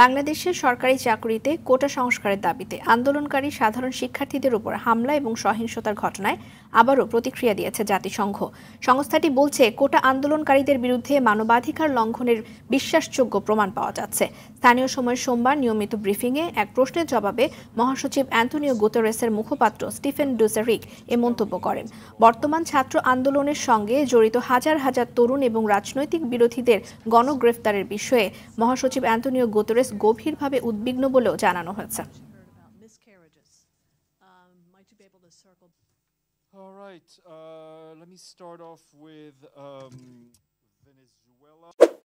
বাংলাদেশের সরকারি চাকরিতে কোটা সংস্কারের দাবিতে আন্দোলনকারী সাধারণ শিক্ষার্থীদের উপর হামলা এবং সহিংসতার ঘটনায় আবারও প্রতিক্রিয়া দিয়েছে জাতিসংঘ সংস্থাটি বলছে কোটা আন্দোলনকারীদের বিরুদ্ধে মানবাধিকার লঙ্ঘনের বিশ্বাসযোগ্য প্রমাণ পাওয়া যাচ্ছে স্থানীয় সময় সোমবার নিয়মিত ব্রিফিংয়ে এক প্রশ্নের জবাবে মহাসচিব অ্যান্টনিও গুতেরেসের মুখপাত্র স্টিফেন ডুসারিক এ মন্তব্য করেন বর্তমান ছাত্র আন্দোলনের সঙ্গে জড়িত হাজার হাজার তরুণ এবং রাজনৈতিক বিরোধীদের গণগ্রেফতারের বিষয়ে মহাসচিব অ্যান্টনিও গুতেরেস কংগ্রেস গভীরভাবে উদ্বিগ্ন বলেও জানানো হয়েছে All right, uh, let me start off with um, Venezuela.